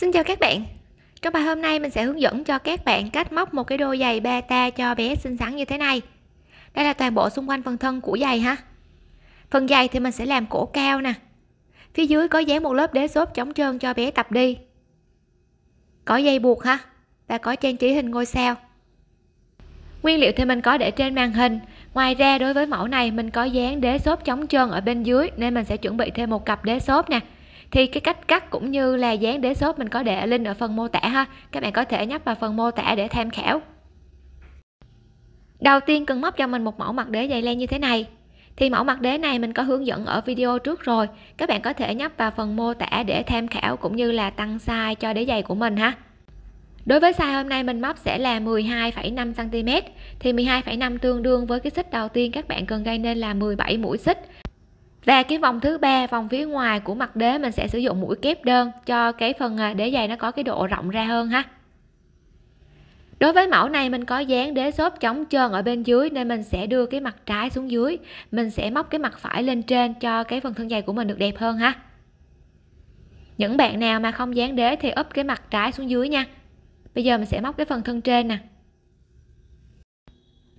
Xin chào các bạn Trong bài hôm nay mình sẽ hướng dẫn cho các bạn cách móc một cái đôi giày beta cho bé xinh xắn như thế này Đây là toàn bộ xung quanh phần thân của giày ha Phần giày thì mình sẽ làm cổ cao nè Phía dưới có dán một lớp đế xốp chống trơn cho bé tập đi Có dây buộc ha Và có trang trí hình ngôi sao Nguyên liệu thì mình có để trên màn hình Ngoài ra đối với mẫu này mình có dán đế xốp chống trơn ở bên dưới Nên mình sẽ chuẩn bị thêm một cặp đế xốp nè thì cái cách cắt cũng như là dán đế xốp mình có để link ở phần mô tả ha các bạn có thể nhấp vào phần mô tả để tham khảo đầu tiên cần móc cho mình một mẫu mặt đế dày len như thế này thì mẫu mặt đế này mình có hướng dẫn ở video trước rồi các bạn có thể nhấp vào phần mô tả để tham khảo cũng như là tăng size cho đế giày của mình ha đối với size hôm nay mình móc sẽ là 12,5 cm thì 12,5 tương đương với cái xích đầu tiên các bạn cần gây nên là 17 mũi xích và cái vòng thứ ba vòng phía ngoài của mặt đế mình sẽ sử dụng mũi kép đơn cho cái phần à, đế giày nó có cái độ rộng ra hơn ha Đối với mẫu này mình có dán đế xốp chống trơn ở bên dưới nên mình sẽ đưa cái mặt trái xuống dưới, mình sẽ móc cái mặt phải lên trên cho cái phần thân giày của mình được đẹp hơn ha. Những bạn nào mà không dán đế thì úp cái mặt trái xuống dưới nha. Bây giờ mình sẽ móc cái phần thân trên nè.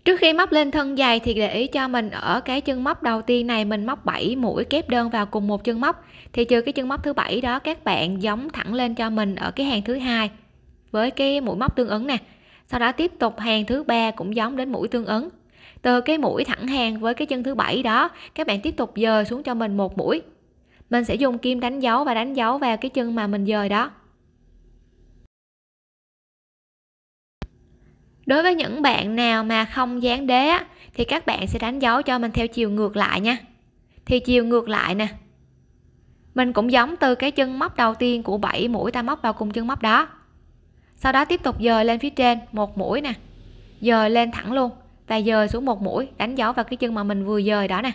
Trước khi móc lên thân dài thì để ý cho mình ở cái chân móc đầu tiên này mình móc 7 mũi kép đơn vào cùng một chân móc thì trừ cái chân móc thứ bảy đó các bạn giống thẳng lên cho mình ở cái hàng thứ hai với cái mũi móc tương ứng nè. Sau đó tiếp tục hàng thứ ba cũng giống đến mũi tương ứng. Từ cái mũi thẳng hàng với cái chân thứ bảy đó, các bạn tiếp tục dời xuống cho mình một mũi. Mình sẽ dùng kim đánh dấu và đánh dấu vào cái chân mà mình dời đó. đối với những bạn nào mà không dán đế á, thì các bạn sẽ đánh dấu cho mình theo chiều ngược lại nha thì chiều ngược lại nè mình cũng giống từ cái chân móc đầu tiên của 7 mũi ta móc vào cùng chân móc đó sau đó tiếp tục dời lên phía trên một mũi nè dời lên thẳng luôn và dời xuống một mũi đánh dấu vào cái chân mà mình vừa dời đó nè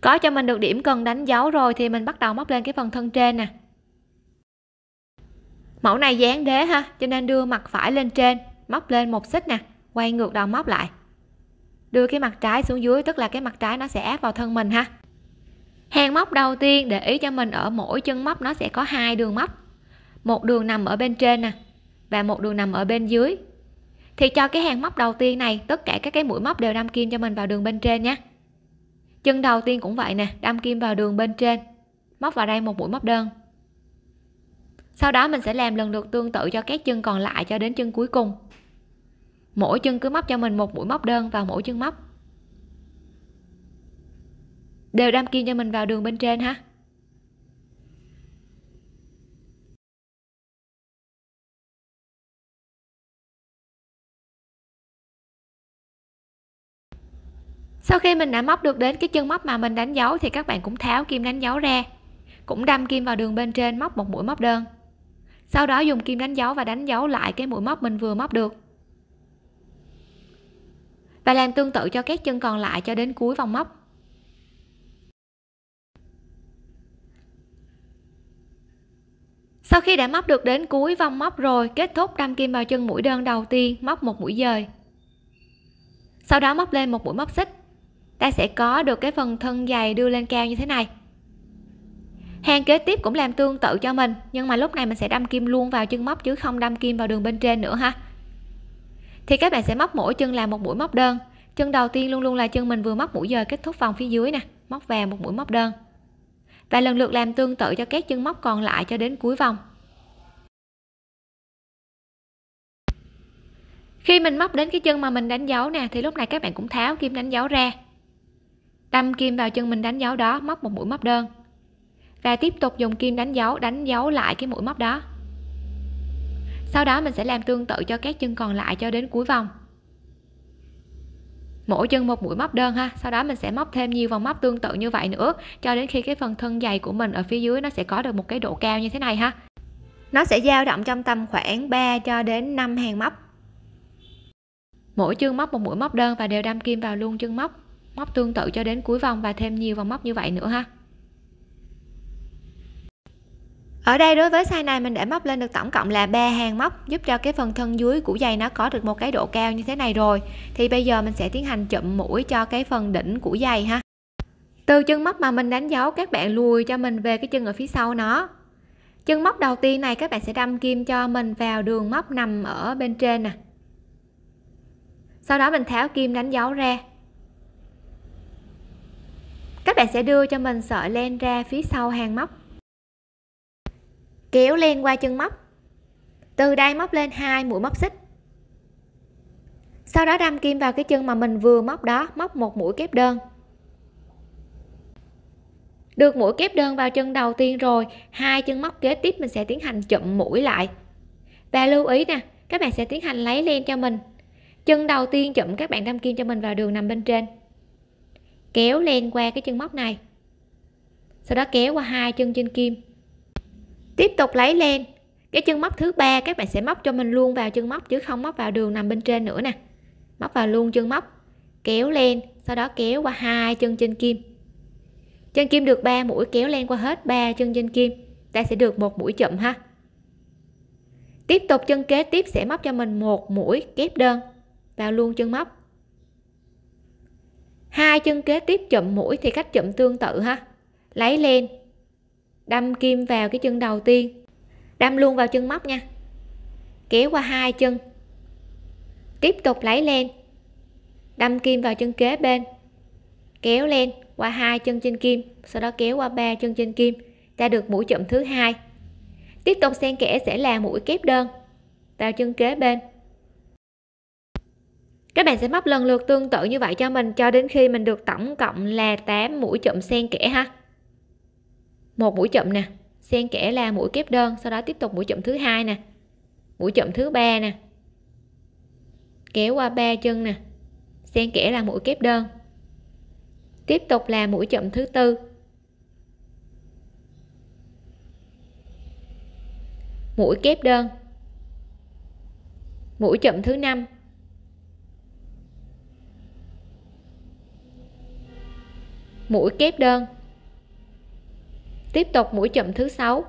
có cho mình được điểm cần đánh dấu rồi thì mình bắt đầu móc lên cái phần thân trên nè mẫu này dán đế ha cho nên đưa mặt phải lên trên móc lên một xích nè quay ngược đầu móc lại đưa cái mặt trái xuống dưới tức là cái mặt trái nó sẽ áp vào thân mình ha hàng móc đầu tiên để ý cho mình ở mỗi chân móc nó sẽ có hai đường móc một đường nằm ở bên trên nè và một đường nằm ở bên dưới thì cho cái hàng móc đầu tiên này tất cả các cái mũi móc đều đâm kim cho mình vào đường bên trên nhé chân đầu tiên cũng vậy nè đâm kim vào đường bên trên móc vào đây một mũi móc đơn sau đó mình sẽ làm lần lượt tương tự cho các chân còn lại cho đến chân cuối cùng mỗi chân cứ móc cho mình một mũi móc đơn vào mỗi chân móc đều đâm kim cho mình vào đường bên trên ha sau khi mình đã móc được đến cái chân móc mà mình đánh dấu thì các bạn cũng tháo kim đánh dấu ra cũng đâm kim vào đường bên trên móc một mũi móc đơn sau đó dùng kim đánh dấu và đánh dấu lại cái mũi móc mình vừa móc được và làm tương tự cho các chân còn lại cho đến cuối vòng móc sau khi đã móc được đến cuối vòng móc rồi kết thúc đâm kim vào chân mũi đơn đầu tiên móc một mũi dời sau đó móc lên một mũi móc xích ta sẽ có được cái phần thân dày đưa lên cao như thế này hàng kế tiếp cũng làm tương tự cho mình nhưng mà lúc này mình sẽ đâm kim luôn vào chân móc chứ không đâm kim vào đường bên trên nữa ha thì các bạn sẽ móc mỗi chân là một mũi móc đơn chân đầu tiên luôn luôn là chân mình vừa móc mũi giờ kết thúc vòng phía dưới nè móc vào một mũi móc đơn và lần lượt làm tương tự cho các chân móc còn lại cho đến cuối vòng khi mình móc đến cái chân mà mình đánh dấu nè thì lúc này các bạn cũng tháo kim đánh dấu ra đâm kim vào chân mình đánh dấu đó móc một mũi móc đơn và tiếp tục dùng kim đánh dấu đánh dấu lại cái mũi móc đó sau đó mình sẽ làm tương tự cho các chân còn lại cho đến cuối vòng mỗi chân một mũi móc đơn ha sau đó mình sẽ móc thêm nhiều vòng móc tương tự như vậy nữa cho đến khi cái phần thân dày của mình ở phía dưới nó sẽ có được một cái độ cao như thế này ha nó sẽ dao động trong tầm khoảng 3 cho đến 5 hàng móc mỗi chân móc một mũi móc đơn và đều đâm kim vào luôn chân móc móc tương tự cho đến cuối vòng và thêm nhiều vòng móc như vậy nữa ha ở đây đối với size này mình đã móc lên được tổng cộng là ba hàng móc giúp cho cái phần thân dưới của dây nó có được một cái độ cao như thế này rồi thì bây giờ mình sẽ tiến hành chụm mũi cho cái phần đỉnh của dây ha từ chân móc mà mình đánh dấu các bạn lùi cho mình về cái chân ở phía sau nó chân móc đầu tiên này các bạn sẽ đâm kim cho mình vào đường móc nằm ở bên trên nè sau đó mình tháo kim đánh dấu ra các bạn sẽ đưa cho mình sợi len ra phía sau hàng móc kéo len qua chân móc từ đây móc lên hai mũi móc xích sau đó đâm kim vào cái chân mà mình vừa móc đó móc một mũi kép đơn được mũi kép đơn vào chân đầu tiên rồi hai chân móc kế tiếp mình sẽ tiến hành chậm mũi lại và lưu ý nè các bạn sẽ tiến hành lấy len cho mình chân đầu tiên chậm các bạn đâm kim cho mình vào đường nằm bên trên kéo len qua cái chân móc này sau đó kéo qua hai chân trên kim tiếp tục lấy lên cái chân móc thứ ba các bạn sẽ móc cho mình luôn vào chân móc chứ không móc vào đường nằm bên trên nữa nè móc vào luôn chân móc kéo lên sau đó kéo qua hai chân trên kim chân kim được 3 mũi kéo len qua hết ba chân trên kim ta sẽ được một mũi chậm ha tiếp tục chân kế tiếp sẽ móc cho mình một mũi kép đơn vào luôn chân móc hai chân kế tiếp chậm mũi thì cách chậm tương tự ha lấy lên đâm kim vào cái chân đầu tiên đâm luôn vào chân móc nha kéo qua hai chân tiếp tục lấy lên đâm kim vào chân kế bên kéo lên qua hai chân trên kim sau đó kéo qua ba chân trên kim ta được mũi chậm thứ hai tiếp tục xen kẽ sẽ là mũi kép đơn vào chân kế bên các bạn sẽ móc lần lượt tương tự như vậy cho mình cho đến khi mình được tổng cộng là 8 mũi chậm xen kẽ ha một mũi chậm nè xen kẽ là mũi kép đơn sau đó tiếp tục mũi chậm thứ hai nè mũi chậm thứ ba nè kéo qua ba chân nè xen kẽ là mũi kép đơn tiếp tục là mũi chậm thứ tư mũi kép đơn mũi chậm thứ năm mũi kép đơn tiếp tục mũi chậm thứ sáu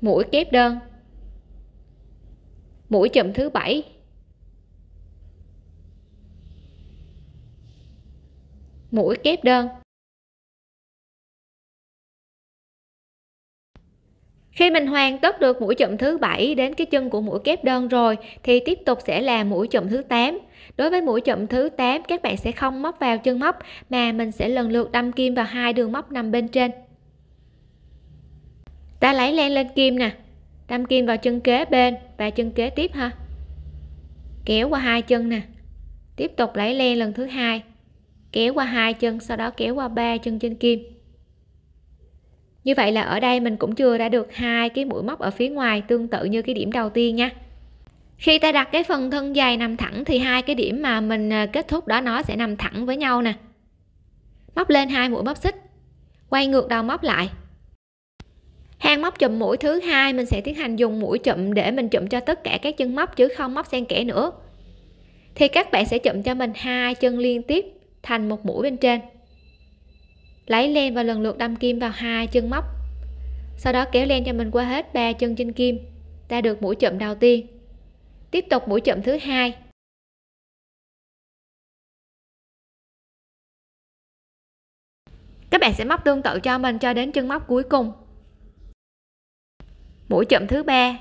mũi kép đơn mũi chậm thứ bảy mũi kép đơn khi mình hoàn tất được mũi chậm thứ bảy đến cái chân của mũi kép đơn rồi thì tiếp tục sẽ là mũi chậm thứ 8 Đối với mũi chậm thứ 8, các bạn sẽ không móc vào chân móc mà mình sẽ lần lượt đâm kim vào hai đường móc nằm bên trên. Ta lấy len lên kim nè, đâm kim vào chân kế bên và chân kế tiếp ha. Kéo qua hai chân nè. Tiếp tục lấy len lần thứ hai, kéo qua hai chân sau đó kéo qua ba chân trên kim như vậy là ở đây mình cũng chưa ra được hai cái mũi móc ở phía ngoài tương tự như cái điểm đầu tiên nha khi ta đặt cái phần thân dài nằm thẳng thì hai cái điểm mà mình à, kết thúc đó nó sẽ nằm thẳng với nhau nè móc lên hai mũi móc xích quay ngược đầu móc lại hàng móc chùm mũi thứ hai mình sẽ tiến hành dùng mũi chụm để mình chụm cho tất cả các chân móc chứ không móc xen kẽ nữa thì các bạn sẽ chụm cho mình hai chân liên tiếp thành một mũi bên trên lấy len và lần lượt đâm kim vào hai chân móc sau đó kéo len cho mình qua hết ba chân trên kim ta được mũi chụm đầu tiên tiếp tục mũi chậm thứ hai các bạn sẽ móc tương tự cho mình cho đến chân móc cuối cùng mũi chậm thứ ba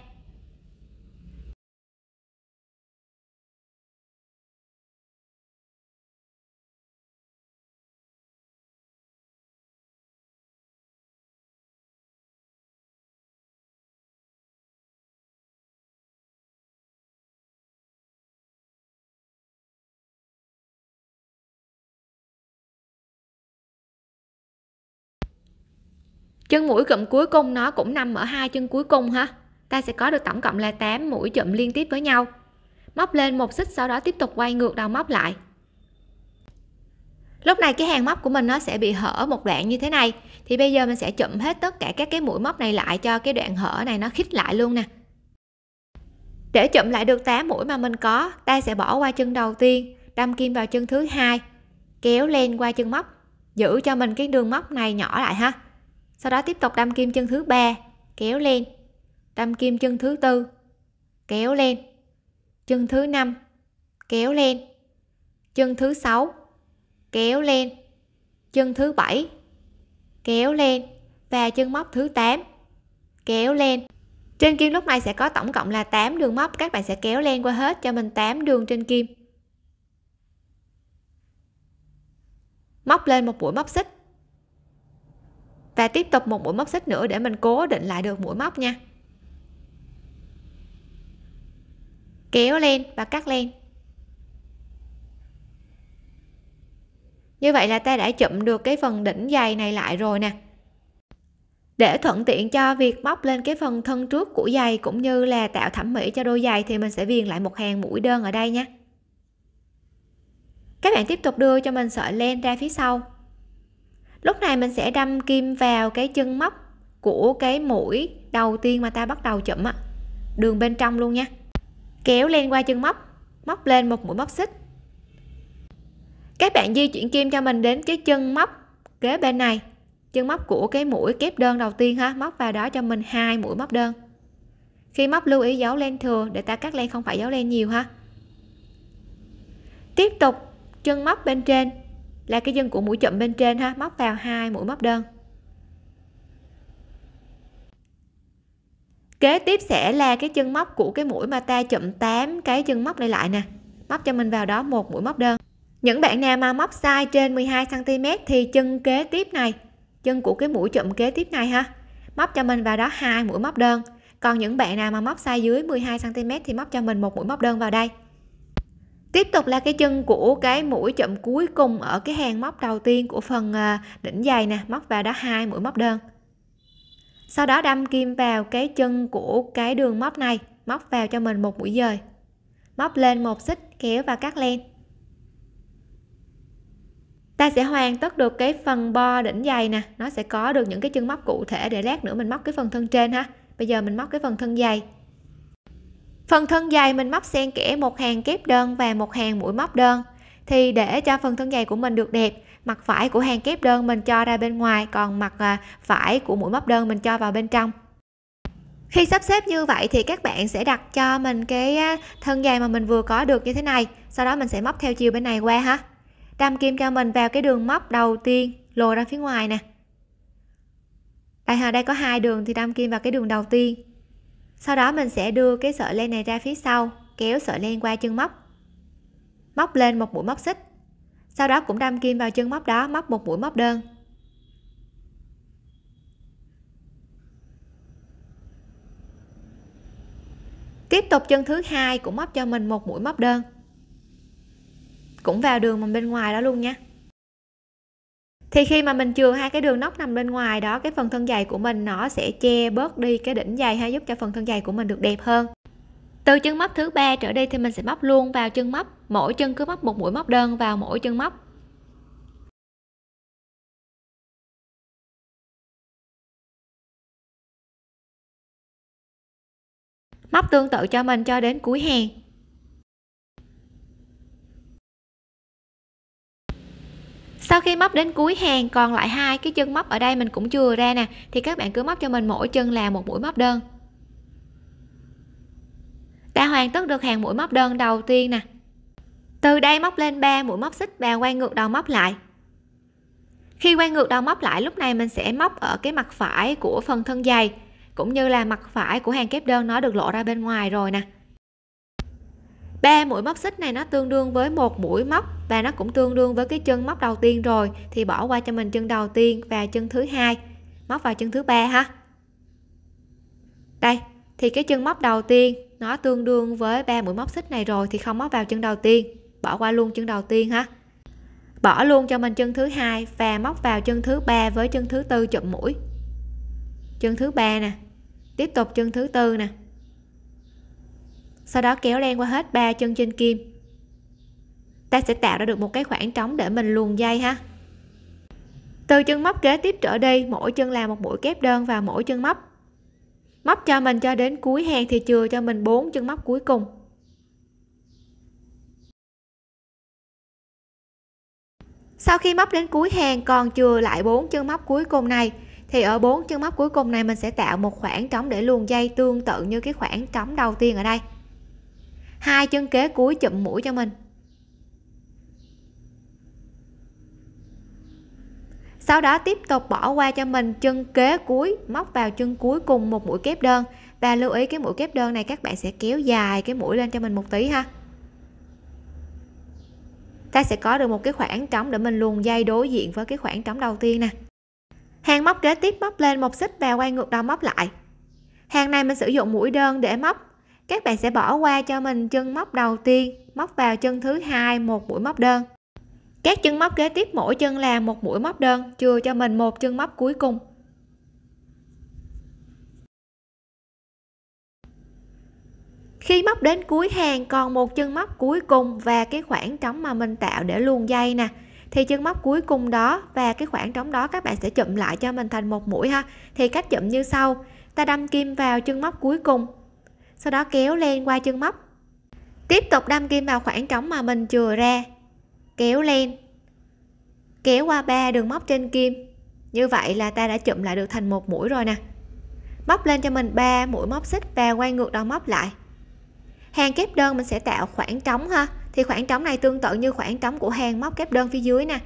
chân mũi cụm cuối cùng nó cũng nằm ở hai chân cuối cùng ha ta sẽ có được tổng cộng là 8 mũi chụm liên tiếp với nhau móc lên một xích sau đó tiếp tục quay ngược đầu móc lại lúc này cái hàng móc của mình nó sẽ bị hở một đoạn như thế này thì bây giờ mình sẽ chụm hết tất cả các cái mũi móc này lại cho cái đoạn hở này nó khít lại luôn nè để chụm lại được 8 mũi mà mình có ta sẽ bỏ qua chân đầu tiên đâm kim vào chân thứ hai kéo lên qua chân móc giữ cho mình cái đường móc này nhỏ lại ha sau đó tiếp tục đâm kim chân thứ ba kéo lên đâm kim chân thứ tư kéo lên chân thứ năm kéo lên chân thứ sáu kéo lên chân thứ bảy kéo lên và chân móc thứ 8 kéo lên trên kim lúc này sẽ có tổng cộng là 8 đường móc các bạn sẽ kéo lên qua hết cho mình 8 đường trên kim móc lên một mũi móc xích và tiếp tục một mũi móc xích nữa để mình cố định lại được mũi móc nha kéo lên và cắt lên như vậy là ta đã chụm được cái phần đỉnh dày này lại rồi nè để thuận tiện cho việc móc lên cái phần thân trước của giày cũng như là tạo thẩm mỹ cho đôi giày thì mình sẽ viền lại một hàng mũi đơn ở đây nha các bạn tiếp tục đưa cho mình sợi len ra phía sau lúc này mình sẽ đâm kim vào cái chân móc của cái mũi đầu tiên mà ta bắt đầu chậm á đường bên trong luôn nha kéo lên qua chân móc móc lên một mũi móc xích các bạn di chuyển kim cho mình đến cái chân móc kế bên này chân móc của cái mũi kép đơn đầu tiên ha móc vào đó cho mình hai mũi móc đơn khi móc lưu ý dấu len thừa để ta cắt len không phải dấu len nhiều ha tiếp tục chân móc bên trên là cái chân của mũi chậm bên trên ha móc vào hai mũi móc đơn kế tiếp sẽ là cái chân móc của cái mũi mà ta chậm 8 cái chân móc này lại nè móc cho mình vào đó một mũi móc đơn những bạn nào mà móc sai trên 12 cm thì chân kế tiếp này chân của cái mũi chậm kế tiếp này ha móc cho mình vào đó hai mũi móc đơn còn những bạn nào mà móc sai dưới 12 cm thì móc cho mình một mũi móc đơn vào đây tiếp tục là cái chân của cái mũi chậm cuối cùng ở cái hàng móc đầu tiên của phần à, đỉnh dày nè móc vào đó hai mũi móc đơn sau đó đâm kim vào cái chân của cái đường móc này móc vào cho mình một mũi dời móc lên một xích kéo và cắt len ta sẽ hoàn tất được cái phần bo đỉnh dày nè nó sẽ có được những cái chân móc cụ thể để lát nữa mình móc cái phần thân trên ha bây giờ mình móc cái phần thân giày phần thân dày mình móc xen kẽ một hàng kép đơn và một hàng mũi móc đơn thì để cho phần thân dày của mình được đẹp mặt phải của hàng kép đơn mình cho ra bên ngoài còn mặt à, phải của mũi móc đơn mình cho vào bên trong khi sắp xếp như vậy thì các bạn sẽ đặt cho mình cái thân dày mà mình vừa có được như thế này sau đó mình sẽ móc theo chiều bên này qua ha đâm kim cho mình vào cái đường móc đầu tiên lồi ra phía ngoài nè đây ha đây có hai đường thì đâm kim vào cái đường đầu tiên sau đó mình sẽ đưa cái sợi len này ra phía sau kéo sợi len qua chân móc móc lên một mũi móc xích sau đó cũng đâm kim vào chân móc đó móc một mũi móc đơn tiếp tục chân thứ hai cũng móc cho mình một mũi móc đơn cũng vào đường mình bên ngoài đó luôn nha thì khi mà mình chừa hai cái đường nóc nằm bên ngoài đó cái phần thân dày của mình nó sẽ che bớt đi cái đỉnh dày hay giúp cho phần thân dày của mình được đẹp hơn từ chân móc thứ ba trở đi thì mình sẽ móc luôn vào chân móc mỗi chân cứ móc một mũi móc đơn vào mỗi chân móc móc tương tự cho mình cho đến cuối hàng sau khi móc đến cuối hàng còn lại hai cái chân móc ở đây mình cũng chưa ra nè thì các bạn cứ móc cho mình mỗi chân là một mũi móc đơn đã hoàn tất được hàng mũi móc đơn đầu tiên nè từ đây móc lên 3 mũi móc xích và quay ngược đầu móc lại khi quay ngược đầu móc lại lúc này mình sẽ móc ở cái mặt phải của phần thân dày cũng như là mặt phải của hàng kép đơn nó được lộ ra bên ngoài rồi nè ba mũi móc xích này nó tương đương với một mũi móc và nó cũng tương đương với cái chân móc đầu tiên rồi thì bỏ qua cho mình chân đầu tiên và chân thứ hai móc vào chân thứ ba ha đây thì cái chân móc đầu tiên nó tương đương với ba mũi móc xích này rồi thì không móc vào chân đầu tiên bỏ qua luôn chân đầu tiên ha bỏ luôn cho mình chân thứ hai và móc vào chân thứ ba với chân thứ tư chụm mũi chân thứ ba nè tiếp tục chân thứ tư nè sau đó kéo len qua hết ba chân trên kim ta sẽ tạo ra được một cái khoảng trống để mình luồn dây ha từ chân móc kế tiếp trở đi mỗi chân làm một mũi kép đơn vào mỗi chân móc móc cho mình cho đến cuối hàng thì chừa cho mình bốn chân móc cuối cùng sau khi móc đến cuối hàng còn chừa lại bốn chân móc cuối cùng này thì ở bốn chân móc cuối cùng này mình sẽ tạo một khoảng trống để luồn dây tương tự như cái khoảng trống đầu tiên ở đây hai chân kế cuối chụm mũi cho mình sau đó tiếp tục bỏ qua cho mình chân kế cuối móc vào chân cuối cùng một mũi kép đơn và lưu ý cái mũi kép đơn này các bạn sẽ kéo dài cái mũi lên cho mình một tí ha ta sẽ có được một cái khoảng trống để mình luồn dây đối diện với cái khoảng trống đầu tiên nè hàng móc kế tiếp móc lên một xích và quay ngược đầu móc lại hàng này mình sử dụng mũi đơn để móc các bạn sẽ bỏ qua cho mình chân móc đầu tiên móc vào chân thứ hai một mũi móc đơn các chân móc kế tiếp mỗi chân là một mũi móc đơn chừa cho mình một chân móc cuối cùng khi móc đến cuối hàng còn một chân móc cuối cùng và cái khoảng trống mà mình tạo để luồn dây nè thì chân móc cuối cùng đó và cái khoảng trống đó các bạn sẽ chụm lại cho mình thành một mũi ha thì cách chụm như sau ta đâm kim vào chân móc cuối cùng sau đó kéo len qua chân móc tiếp tục đâm kim vào khoảng trống mà mình chừa ra kéo len kéo qua ba đường móc trên kim như vậy là ta đã chụm lại được thành một mũi rồi nè móc lên cho mình ba mũi móc xích và quay ngược đầu móc lại hàng kép đơn mình sẽ tạo khoảng trống ha thì khoảng trống này tương tự như khoảng trống của hàng móc kép đơn phía dưới nè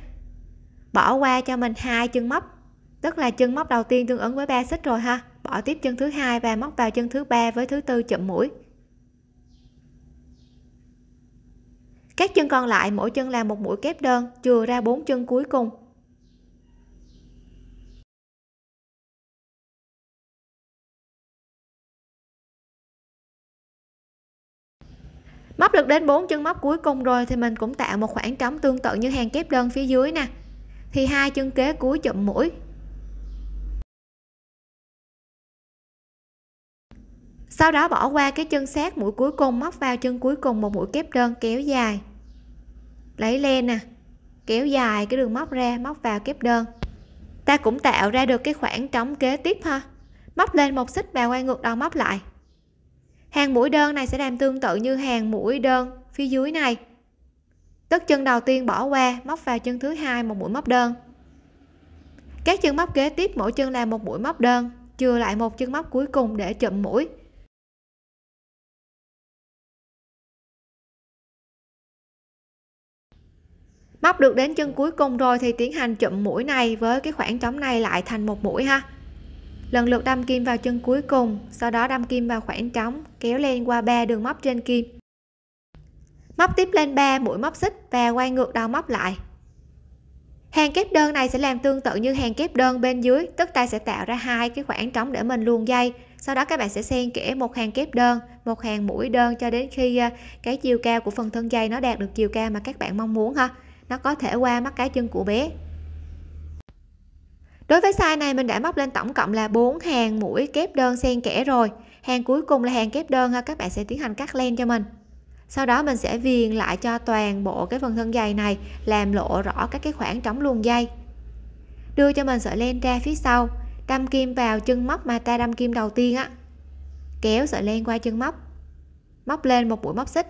bỏ qua cho mình hai chân móc tức là chân móc đầu tiên tương ứng với ba xích rồi ha bỏ tiếp chân thứ hai và móc vào chân thứ ba với thứ tư chậm mũi các chân còn lại mỗi chân là một mũi kép đơn chừa ra bốn chân cuối cùng móc được đến bốn chân móc cuối cùng rồi thì mình cũng tạo một khoảng trống tương tự như hàng kép đơn phía dưới nè thì hai chân kế cuối chậm mũi sau đó bỏ qua cái chân sát mũi cuối cùng móc vào chân cuối cùng một mũi kép đơn kéo dài lấy lên nè kéo dài cái đường móc ra móc vào kép đơn ta cũng tạo ra được cái khoảng trống kế tiếp ha móc lên một xích và quay ngược đầu móc lại hàng mũi đơn này sẽ làm tương tự như hàng mũi đơn phía dưới này tức chân đầu tiên bỏ qua móc vào chân thứ hai một mũi móc đơn các chân móc kế tiếp mỗi chân là một mũi móc đơn chừa lại một chân móc cuối cùng để chậm mũi móc được đến chân cuối cùng rồi thì tiến hành chụm mũi này với cái khoảng trống này lại thành một mũi ha lần lượt đâm kim vào chân cuối cùng sau đó đâm kim vào khoảng trống kéo lên qua ba đường móc trên kim móc tiếp lên ba mũi móc xích và quay ngược đầu móc lại hàng kép đơn này sẽ làm tương tự như hàng kép đơn bên dưới tức ta sẽ tạo ra hai cái khoảng trống để mình luồn dây sau đó các bạn sẽ xen kẽ một hàng kép đơn một hàng mũi đơn cho đến khi à, cái chiều cao của phần thân dây nó đạt được chiều cao mà các bạn mong muốn ha nó có thể qua mắt cá chân của bé đối với size này mình đã móc lên tổng cộng là 4 hàng mũi kép đơn xen kẽ rồi hàng cuối cùng là hàng kép đơn ha các bạn sẽ tiến hành cắt len cho mình sau đó mình sẽ viền lại cho toàn bộ cái phần thân dày này làm lộ rõ các cái khoảng trống luồng dây đưa cho mình sợi len ra phía sau đâm kim vào chân móc mà ta đâm kim đầu tiên á kéo sợi len qua chân móc móc lên một mũi móc xích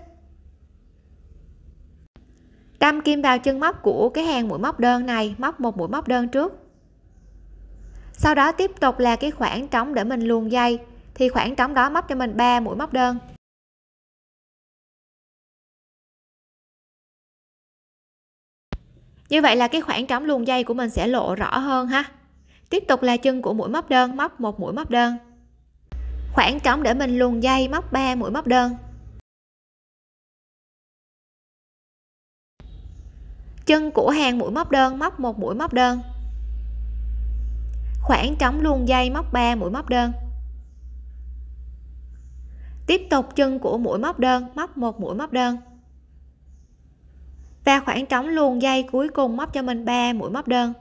đâm kim vào chân móc của cái hàng mũi móc đơn này móc một mũi móc đơn trước sau đó tiếp tục là cái khoảng trống để mình luồn dây thì khoảng trống đó móc cho mình 3 mũi móc đơn như vậy là cái khoảng trống luồn dây của mình sẽ lộ rõ hơn ha tiếp tục là chân của mũi móc đơn móc một mũi móc đơn khoảng trống để mình luồn dây móc 3 mũi móc đơn chân của hàng mũi móc đơn móc một mũi móc đơn khoảng trống luồn dây móc 3 mũi móc đơn tiếp tục chân của mũi móc đơn móc một mũi móc đơn và khoảng trống luồn dây cuối cùng móc cho mình 3 mũi móc đơn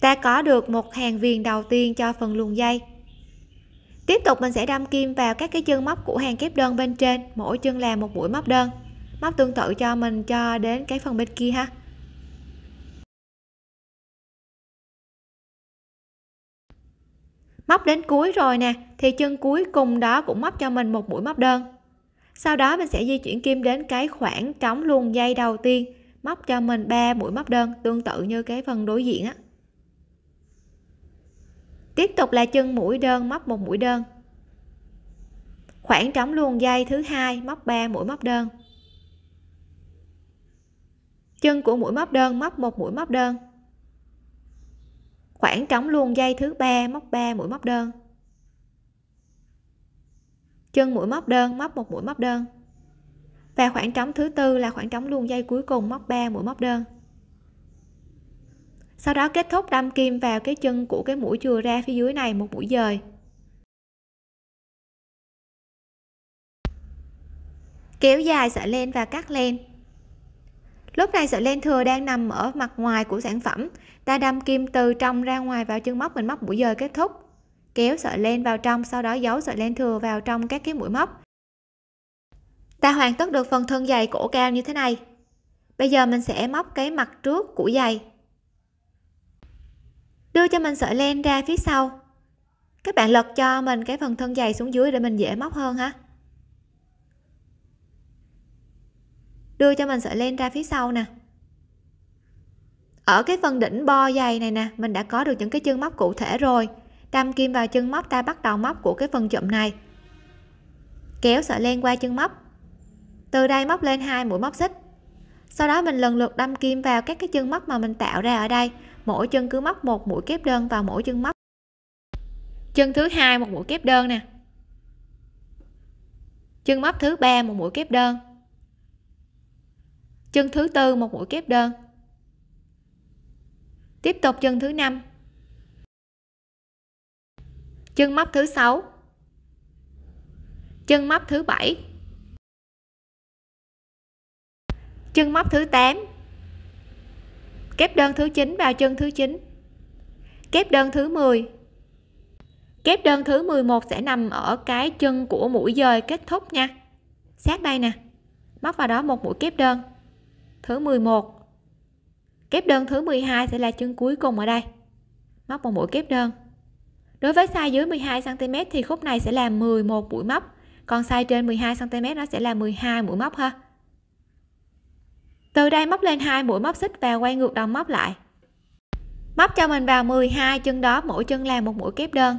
ta có được một hàng viền đầu tiên cho phần luồn dây tiếp tục mình sẽ đâm kim vào các cái chân móc của hàng kép đơn bên trên mỗi chân là một mũi móc đơn móc tương tự cho mình cho đến cái phần bên kia ha móc đến cuối rồi nè thì chân cuối cùng đó cũng móc cho mình một mũi móc đơn sau đó mình sẽ di chuyển kim đến cái khoảng trống luồng dây đầu tiên móc cho mình 3 mũi móc đơn tương tự như cái phần đối diện á tiếp tục là chân mũi đơn móc một mũi đơn khoảng trống luôn dây thứ hai móc 3 mũi móc đơn chân của mũi móc đơn móc một mũi móc đơn khoảng trống luôn dây thứ ba móc 3 mũi móc đơn chân mũi móc đơn móc một mũi móc đơn và khoảng trống thứ tư là khoảng trống luôn dây cuối cùng móc 3 mũi móc đơn sau đó kết thúc đâm kim vào cái chân của cái mũi chừa ra phía dưới này một mũi dời kéo dài sợi len và cắt len lúc này sợi len thừa đang nằm ở mặt ngoài của sản phẩm ta đâm kim từ trong ra ngoài vào chân móc mình móc mũi dời kết thúc kéo sợi len vào trong sau đó giấu sợi len thừa vào trong các cái mũi móc ta hoàn tất được phần thân dày cổ cao như thế này bây giờ mình sẽ móc cái mặt trước của giày đưa cho mình sợi len ra phía sau các bạn lật cho mình cái phần thân dày xuống dưới để mình dễ móc hơn ha đưa cho mình sợi len ra phía sau nè ở cái phần đỉnh bo dày này nè mình đã có được những cái chân móc cụ thể rồi đâm kim vào chân móc ta bắt đầu móc của cái phần chụm này kéo sợi len qua chân móc từ đây móc lên hai mũi móc xích sau đó mình lần lượt đâm kim vào các cái chân móc mà mình tạo ra ở đây mỗi chân cứ móc một mũi kép đơn vào mỗi chân móc chân thứ hai một mũi kép đơn nè chân móc thứ ba một mũi kép đơn chân thứ tư một mũi kép đơn tiếp tục chân thứ năm chân móc thứ sáu chân móc thứ bảy chân móc thứ 8 kép đơn thứ 9 vào chân thứ 9 kép đơn thứ 10 kép đơn thứ 11 sẽ nằm ở cái chân của mũi dời kết thúc nha sát đây nè móc vào đó một mũi kép đơn thứ 11 kép đơn thứ 12 sẽ là chân cuối cùng ở đây móc một mũi kép đơn đối với size dưới 12 cm thì khúc này sẽ là 11 mũi móc còn size trên 12 cm nó sẽ là 12 mũi móc ha từ đây móc lên hai mũi móc xích và quay ngược đầu móc lại móc cho mình vào 12 chân đó mỗi chân là một mũi kép đơn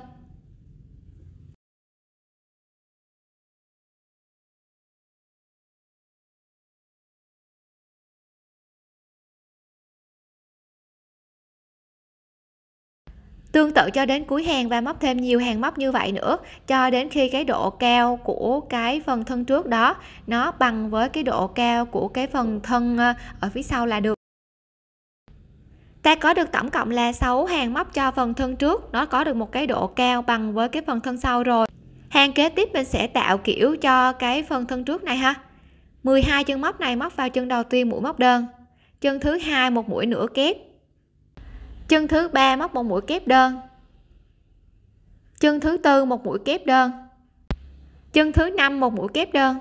Tương tự cho đến cuối hàng và móc thêm nhiều hàng móc như vậy nữa cho đến khi cái độ cao của cái phần thân trước đó nó bằng với cái độ cao của cái phần thân ờ, ở phía sau là được. Ta có được tổng cộng là 6 hàng móc cho phần thân trước, nó có được một cái độ cao bằng với cái phần thân sau rồi. Hàng kế tiếp mình sẽ tạo kiểu cho cái phần thân trước này ha. 12 chân móc này móc vào chân đầu tiên mũi móc đơn. Chân thứ hai một mũi nửa kép chân thứ ba móc một mũi kép đơn chân thứ tư một mũi kép đơn chân thứ năm một mũi kép đơn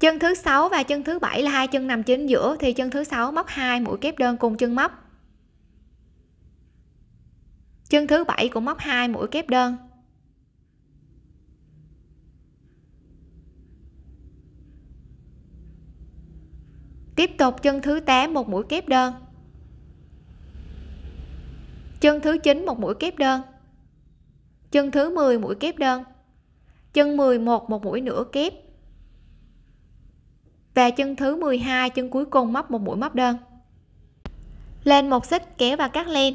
chân thứ sáu và chân thứ bảy là hai chân nằm chính giữa thì chân thứ sáu móc hai mũi kép đơn cùng chân móc chân thứ bảy cũng móc hai mũi kép đơn tiếp tục chân thứ tám một mũi kép đơn chân thứ 9 một mũi kép đơn chân thứ 10 mũi kép đơn chân 11 một mũi nửa kép và chân thứ 12 chân cuối cùng móc một mũi móc đơn lên một xích kéo và cắt len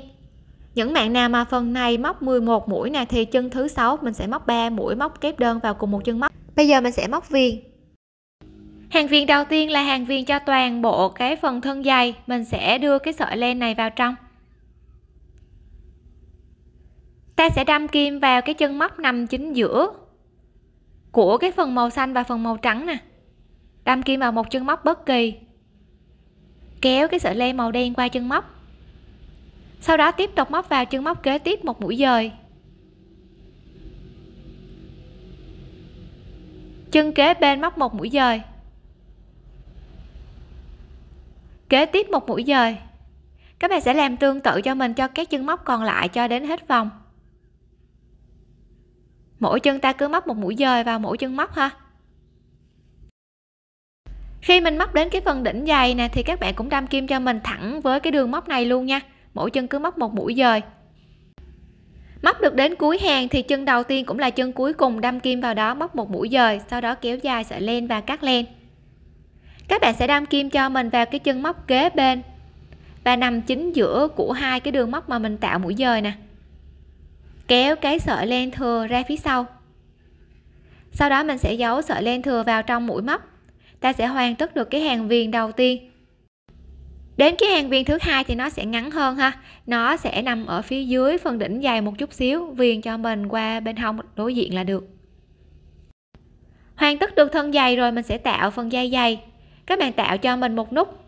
những bạn nào mà phần này móc 11 mũi nè thì chân thứ 6 mình sẽ móc 3 mũi móc kép đơn vào cùng một chân móc bây giờ mình sẽ móc viền hàng viền đầu tiên là hàng viền cho toàn bộ cái phần thân dày mình sẽ đưa cái sợi len này vào trong ta sẽ đâm kim vào cái chân móc nằm chính giữa của cái phần màu xanh và phần màu trắng nè đâm kim vào một chân móc bất kỳ kéo cái sợi len màu đen qua chân móc sau đó tiếp tục móc vào chân móc kế tiếp một mũi dời chân kế bên móc một mũi dời kế tiếp một mũi dời các bạn sẽ làm tương tự cho mình cho các chân móc còn lại cho đến hết vòng mỗi chân ta cứ móc một mũi dời vào mỗi chân móc ha khi mình móc đến cái phần đỉnh dày nè thì các bạn cũng đâm kim cho mình thẳng với cái đường móc này luôn nha mỗi chân cứ móc một mũi dời móc được đến cuối hàng thì chân đầu tiên cũng là chân cuối cùng đâm kim vào đó móc một mũi dời sau đó kéo dài sợi len và cắt len các bạn sẽ đâm kim cho mình vào cái chân móc kế bên và nằm chính giữa của hai cái đường móc mà mình tạo mũi dời nè kéo cái sợi len thừa ra phía sau sau đó mình sẽ giấu sợi len thừa vào trong mũi móc ta sẽ hoàn tất được cái hàng viền đầu tiên đến cái hàng viền thứ hai thì nó sẽ ngắn hơn ha nó sẽ nằm ở phía dưới phần đỉnh dài một chút xíu viền cho mình qua bên hông đối diện là được hoàn tất được thân dày rồi mình sẽ tạo phần dây dày các bạn tạo cho mình một nút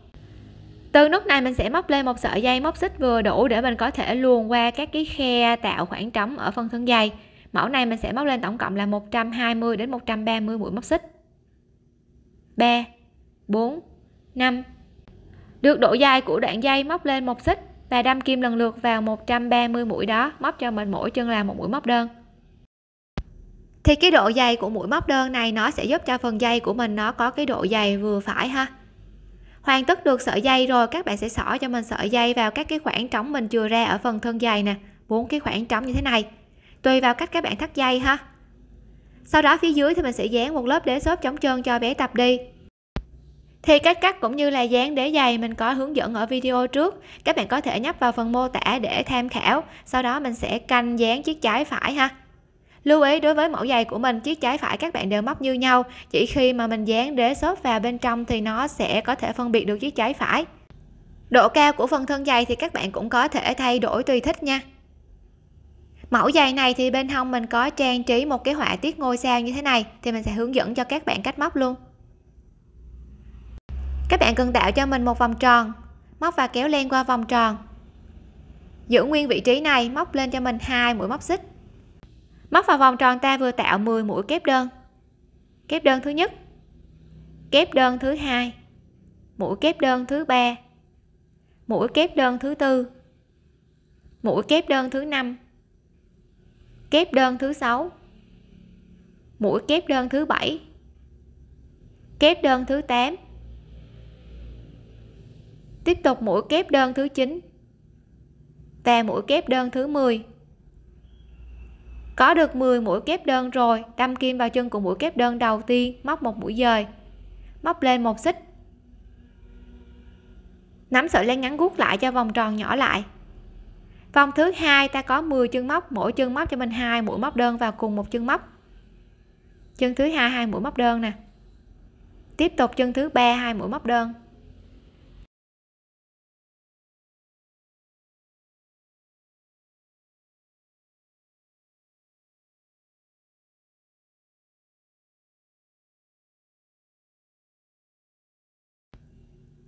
từ nút này mình sẽ móc lên một sợi dây móc xích vừa đủ để mình có thể luồn qua các cái khe tạo khoảng trống ở phần thân dây mẫu này mình sẽ móc lên tổng cộng là 120 đến 130 mũi móc xích 3 4 5 được độ dài của đoạn dây móc lên một xích và đâm kim lần lượt vào 130 mũi đó móc cho mình mỗi chân là một mũi móc đơn thì cái độ dày của mũi móc đơn này nó sẽ giúp cho phần dây của mình nó có cái độ dày vừa phải ha hoàn tất được sợi dây rồi các bạn sẽ xỏ cho mình sợi dây vào các cái khoảng trống mình chừa ra ở phần thân dày nè bốn cái khoảng trống như thế này tùy vào cách các bạn thắt dây ha sau đó phía dưới thì mình sẽ dán một lớp đế xốp chống trơn cho bé tập đi thì cách cắt cũng như là dán đế giày mình có hướng dẫn ở video trước các bạn có thể nhấp vào phần mô tả để tham khảo sau đó mình sẽ canh dán chiếc trái phải ha lưu ý đối với mẫu giày của mình chiếc trái phải các bạn đều móc như nhau chỉ khi mà mình dán đế xốp vào bên trong thì nó sẽ có thể phân biệt được chiếc trái phải độ cao của phần thân giày thì các bạn cũng có thể thay đổi tùy thích nha mẫu giày này thì bên hông mình có trang trí một cái họa tiết ngôi sao như thế này thì mình sẽ hướng dẫn cho các bạn cách móc luôn các bạn cần tạo cho mình một vòng tròn móc và kéo len qua vòng tròn giữ nguyên vị trí này móc lên cho mình hai mũi móc xích móc vào vòng tròn ta vừa tạo 10 mũi kép đơn kép đơn thứ nhất kép đơn thứ hai mũi kép đơn thứ ba mũi kép đơn thứ tư mũi kép đơn thứ năm kép đơn thứ sáu mũi kép đơn thứ bảy kép đơn thứ 8 tiếp tục mũi kép đơn thứ 9 và mũi kép đơn thứ 10 có được 10 mũi kép đơn rồi đâm kim vào chân của mũi kép đơn đầu tiên móc một mũi dời móc lên một xích nắm sợi len ngắn gút lại cho vòng tròn nhỏ lại vòng thứ hai ta có 10 chân móc mỗi chân móc cho mình hai mũi móc đơn vào cùng một chân móc chân thứ hai hai mũi móc đơn nè tiếp tục chân thứ ba hai mũi móc đơn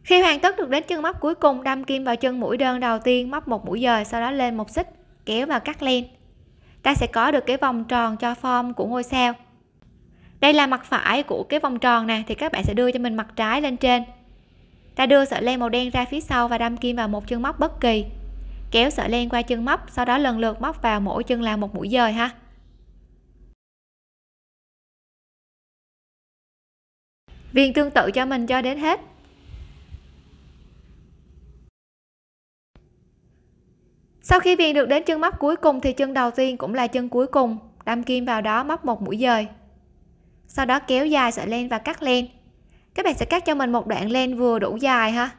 khi hoàn tất được đến chân móc cuối cùng đâm kim vào chân mũi đơn đầu tiên móc một mũi dời sau đó lên một xích kéo và cắt len ta sẽ có được cái vòng tròn cho form của ngôi sao đây là mặt phải của cái vòng tròn này thì các bạn sẽ đưa cho mình mặt trái lên trên ta đưa sợi len màu đen ra phía sau và đâm kim vào một chân móc bất kỳ kéo sợi len qua chân móc sau đó lần lượt móc vào mỗi chân là một mũi dời ha viền tương tự cho mình cho đến hết sau khi viền được đến chân móc cuối cùng thì chân đầu tiên cũng là chân cuối cùng đâm kim vào đó móc một mũi dời sau đó kéo dài sợi len và cắt len các bạn sẽ cắt cho mình một đoạn len vừa đủ dài ha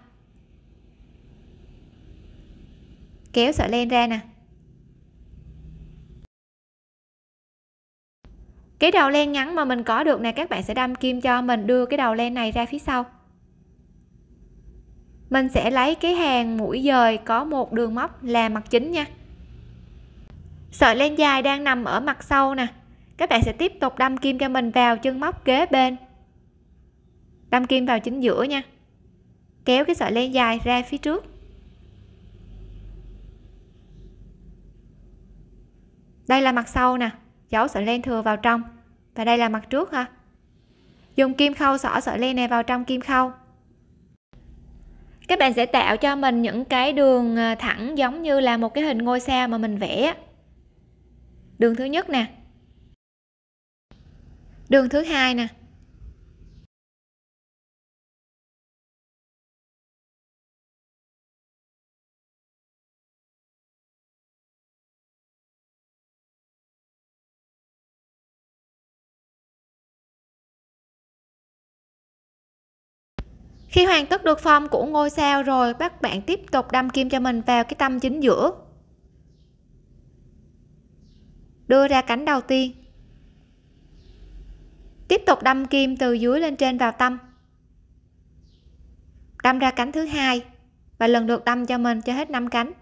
kéo sợi len ra nè cái đầu len ngắn mà mình có được nè các bạn sẽ đâm kim cho mình đưa cái đầu len này ra phía sau mình sẽ lấy cái hàng mũi dời có một đường móc là mặt chính nha sợi len dài đang nằm ở mặt sau nè các bạn sẽ tiếp tục đâm kim cho mình vào chân móc kế bên đâm kim vào chính giữa nha kéo cái sợi len dài ra phía trước đây là mặt sau nè cháu sợi len thừa vào trong và đây là mặt trước ha dùng kim khâu xỏ sợi len này vào trong kim khâu các bạn sẽ tạo cho mình những cái đường ờ, thẳng giống như là một cái hình ngôi sao mà mình vẽ đường thứ nhất nè đường thứ hai nè khi hoàn tất được form của ngôi sao rồi các bạn tiếp tục đâm kim cho mình vào cái tâm chính giữa đưa ra cánh đầu tiên tiếp tục đâm kim từ dưới lên trên vào tâm đâm ra cánh thứ hai và lần lượt đâm cho mình cho hết 5 cánh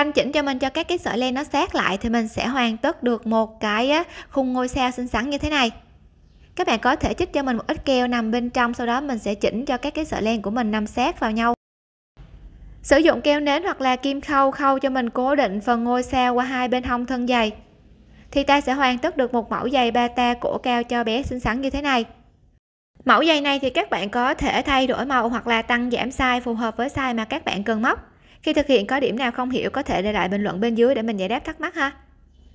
canh chỉnh cho mình cho các cái sợi len nó sát lại thì mình sẽ hoàn tất được một cái khung ngôi sao xinh xắn như thế này các bạn có thể chích cho mình một ít keo nằm bên trong sau đó mình sẽ chỉnh cho các cái sợi len của mình nằm sát vào nhau sử dụng keo nến hoặc là kim khâu khâu cho mình cố định phần ngôi sao qua hai bên hông thân giày thì ta sẽ hoàn tất được một mẫu giày bata cổ cao cho bé xinh xắn như thế này mẫu giày này thì các bạn có thể thay đổi màu hoặc là tăng giảm size phù hợp với size mà các bạn cần móc khi thực hiện có điểm nào không hiểu có thể để lại bình luận bên dưới để mình giải đáp thắc mắc ha.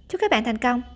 Chúc các bạn thành công!